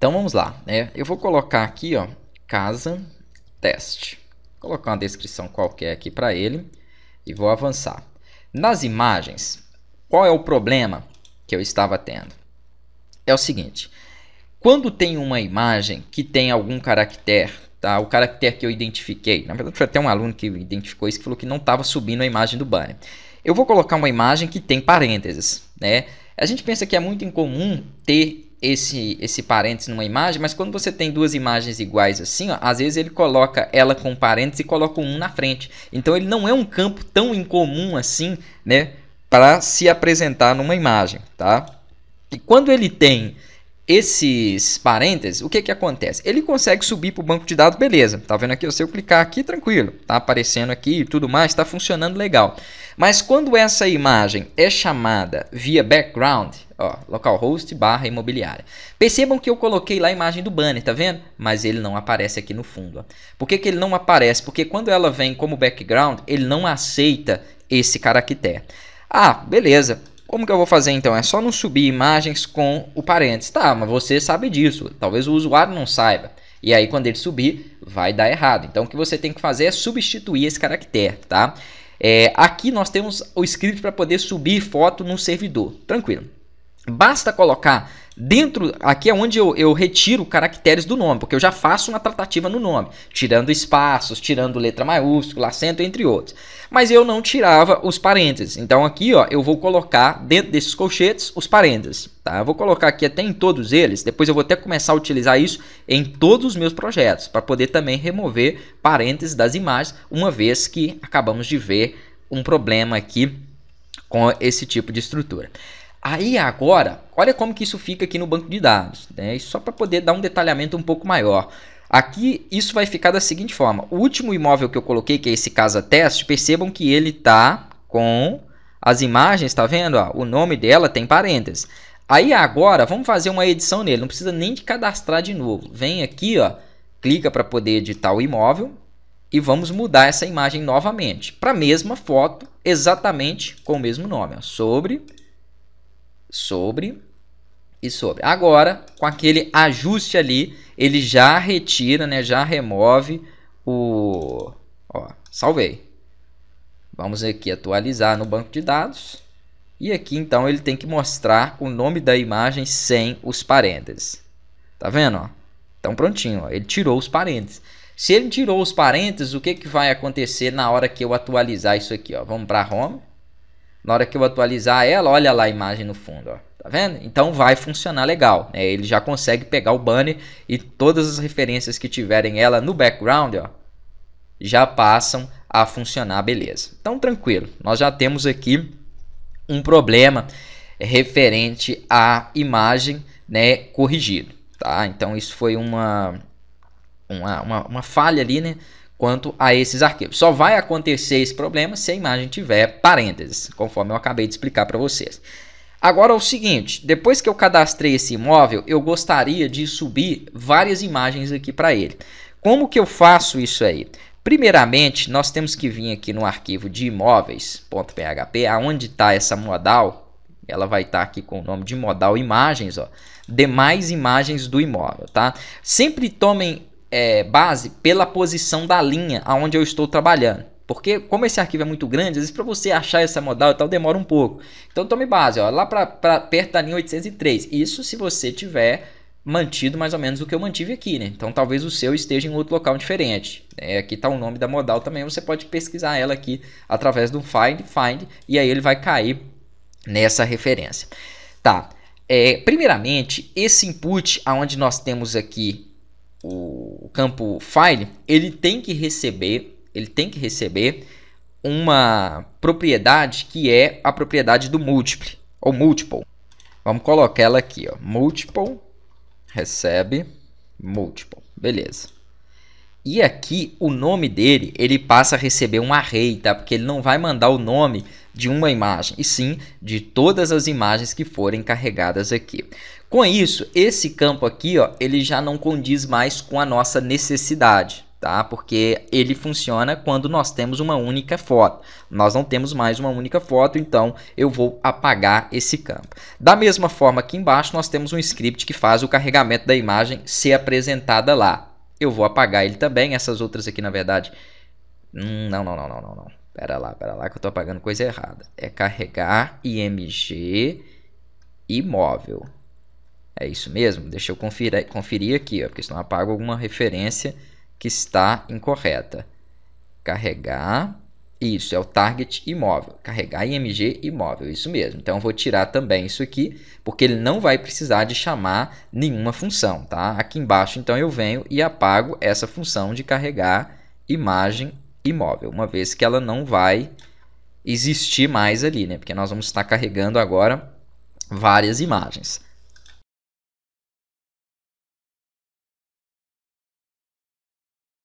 Então vamos lá, né? Eu vou colocar aqui, ó, casa teste. Vou colocar uma descrição qualquer aqui para ele e vou avançar. Nas imagens, qual é o problema que eu estava tendo? É o seguinte, quando tem uma imagem que tem algum caractere, tá? O caractere que eu identifiquei, na verdade foi até um aluno que identificou isso que falou que não estava subindo a imagem do banner. Eu vou colocar uma imagem que tem parênteses, né? A gente pensa que é muito incomum ter esse, esse parênteses numa imagem, mas quando você tem duas imagens iguais assim, ó, às vezes ele coloca ela com parênteses e coloca um na frente. Então ele não é um campo tão incomum assim, né, para se apresentar numa imagem, tá? E quando ele tem esses parênteses, o que que acontece? Ele consegue subir para o banco de dados, beleza. Tá vendo aqui? Se eu clicar aqui, tranquilo. Tá aparecendo aqui e tudo mais, está funcionando legal. Mas quando essa imagem é chamada via background, ó, localhost barra imobiliária. Percebam que eu coloquei lá a imagem do banner, tá vendo? Mas ele não aparece aqui no fundo. Ó. Por que, que ele não aparece? Porque quando ela vem como background, ele não aceita esse caractere. Ah, beleza. Como que eu vou fazer então? É só não subir imagens com o parênteses. Tá, mas você sabe disso. Talvez o usuário não saiba. E aí quando ele subir, vai dar errado. Então o que você tem que fazer é substituir esse caractere, tá? É, aqui nós temos o script para poder subir foto no servidor. Tranquilo. Basta colocar dentro, aqui é onde eu, eu, retiro caracteres do nome, porque eu já faço uma tratativa no nome, tirando espaços, tirando letra maiúscula, acento, entre outros. Mas eu não tirava os parênteses, então aqui ó, eu vou colocar dentro desses colchetes os parênteses. Tá? Eu vou colocar aqui até em todos eles, depois eu vou até começar a utilizar isso em todos os meus projetos, para poder também remover parênteses das imagens, uma vez que acabamos de ver um problema aqui com esse tipo de estrutura. Aí agora, olha como que isso fica aqui no banco de dados, né? Só para poder dar um detalhamento um pouco maior. Aqui isso vai ficar da seguinte forma: o último imóvel que eu coloquei, que é esse casa teste, percebam que ele tá com as imagens, tá vendo? Ó, o nome dela tem parênteses. Aí agora vamos fazer uma edição nele, não precisa nem de cadastrar de novo. Vem aqui, ó, clica para poder editar o imóvel e vamos mudar essa imagem novamente para a mesma foto, exatamente com o mesmo nome, ó, sobre sobre e sobre. Agora, com aquele ajuste ali, ele já retira, né, já remove o... Ó, salvei. Vamos aqui atualizar no banco de dados. E aqui, então, ele tem que mostrar o nome da imagem sem os parênteses. Tá vendo? Ó? Então, prontinho. Ó. Ele tirou os parênteses. Se ele tirou os parênteses, o que, que vai acontecer na hora que eu atualizar isso aqui? Ó? Vamos para Home. Na hora que eu atualizar ela, olha lá a imagem no fundo, ó. Tá vendo? Então vai funcionar legal. Né? Ele já consegue pegar o banner e todas as referências que tiverem ela no background, ó, já passam a funcionar, beleza. Então tranquilo, nós já temos aqui um problema referente à imagem, né, corrigido, tá? Então isso foi uma uma, uma, uma falha ali, né? quanto a esses arquivos. Só vai acontecer esse problema se a imagem tiver parênteses, conforme eu acabei de explicar para vocês. Agora é o seguinte, depois que eu cadastrei esse imóvel, eu gostaria de subir várias imagens aqui para ele. Como que eu faço isso aí? Primeiramente, nós temos que vir aqui no arquivo de imóveis.php, aonde está essa modal, ela vai estar tá aqui com o nome de modal imagens, ó, demais imagens do imóvel, tá? Sempre tomem é, base pela posição da linha aonde eu estou trabalhando. Porque como esse arquivo é muito grande, às vezes para você achar essa modal e tal demora um pouco. Então tome base, ó, lá para perto da linha 803. Isso se você tiver mantido mais ou menos o que eu mantive aqui, né? Então talvez o seu esteja em outro local diferente. É, aqui está o nome da modal também, você pode pesquisar ela aqui através do find, find, e aí ele vai cair nessa referência. Tá, é, primeiramente, esse input aonde nós temos aqui o o campo file, ele tem que receber, ele tem que receber uma propriedade que é a propriedade do multiple ou multiple. Vamos colocar ela aqui, ó. Multiple recebe multiple. Beleza. E aqui o nome dele, ele passa a receber um array, tá? Porque ele não vai mandar o nome de uma imagem, e sim de todas as imagens que forem carregadas aqui. Com isso, esse campo aqui, ó, ele já não condiz mais com a nossa necessidade, tá? Porque ele funciona quando nós temos uma única foto. Nós não temos mais uma única foto, então eu vou apagar esse campo. Da mesma forma aqui embaixo, nós temos um script que faz o carregamento da imagem ser apresentada lá. Eu vou apagar ele também. Essas outras aqui, na verdade. Hum, não, não, não, não, não, não. Pera lá, pera lá, que eu tô apagando coisa errada. É carregar IMG imóvel. É isso mesmo? Deixa eu conferir, conferir aqui, ó, porque senão apago alguma referência que está incorreta. Carregar isso, é o target imóvel. Carregar IMG imóvel, isso mesmo. Então, eu vou tirar também isso aqui, porque ele não vai precisar de chamar nenhuma função, tá? Aqui embaixo, então, eu venho e apago essa função de carregar imagem imóvel, uma vez que ela não vai existir mais ali, né? Porque nós vamos estar carregando agora várias imagens.